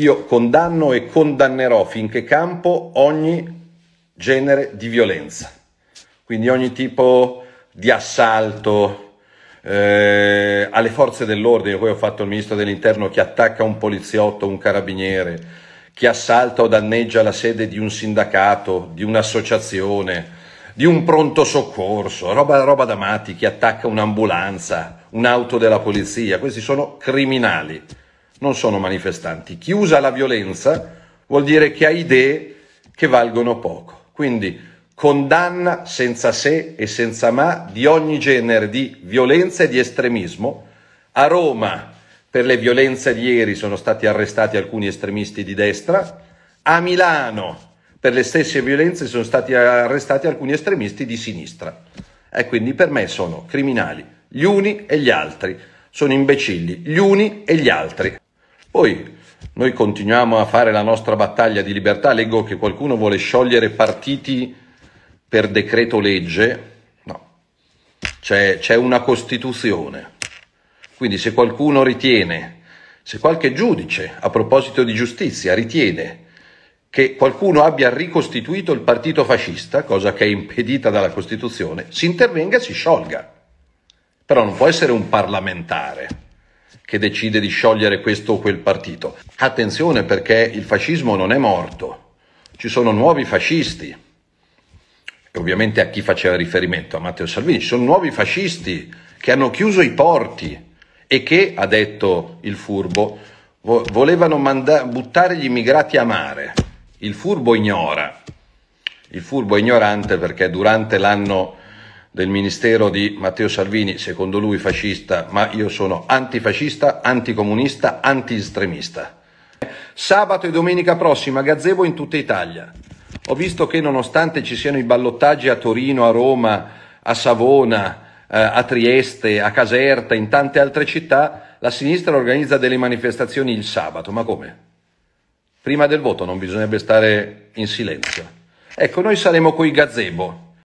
Io condanno e condannerò finché campo ogni genere di violenza, quindi ogni tipo di assalto eh, alle forze dell'ordine, poi ho fatto il ministro dell'interno che attacca un poliziotto, un carabiniere, che assalta o danneggia la sede di un sindacato, di un'associazione, di un pronto soccorso, roba, roba da matti, che attacca un'ambulanza, un'auto della polizia, questi sono criminali non sono manifestanti. Chi usa la violenza vuol dire che ha idee che valgono poco. Quindi condanna senza se e senza ma di ogni genere di violenza e di estremismo. A Roma per le violenze di ieri sono stati arrestati alcuni estremisti di destra, a Milano per le stesse violenze sono stati arrestati alcuni estremisti di sinistra. E quindi per me sono criminali gli uni e gli altri, sono imbecilli gli uni e gli altri. Poi noi continuiamo a fare la nostra battaglia di libertà, leggo che qualcuno vuole sciogliere partiti per decreto legge, no, c'è, c'è una Costituzione, quindi se qualcuno ritiene se qualche giudice, a proposito di giustizia, ritiene che qualcuno abbia ricostituito il partito fascista, cosa che è impedita dalla Costituzione, si intervenga e si sciolga. Però non può essere un parlamentare che decide di sciogliere questo o quel partito. Attenzione perché il fascismo non è morto, ci sono nuovi fascisti. E ovviamente a chi faceva riferimento? A Matteo Salvini. Ci sono nuovi fascisti che hanno chiuso i porti e che, ha detto il furbo, vo- volevano manda- buttare gli immigrati a mare. Il furbo ignora. Il furbo è ignorante perché durante l'anno del ministero di Matteo Salvini, secondo lui fascista, ma io sono antifascista, anticomunista, antiestremista. Sabato e domenica prossima gazebo in tutta Italia. Ho visto che nonostante ci siano i ballottaggi a Torino, a Roma, a Savona, eh, a Trieste, a Caserta, in tante altre città, la sinistra organizza delle manifestazioni il sabato. Ma come? Prima del voto non bisognerebbe stare in silenzio. Ecco, noi saremo coi gazebo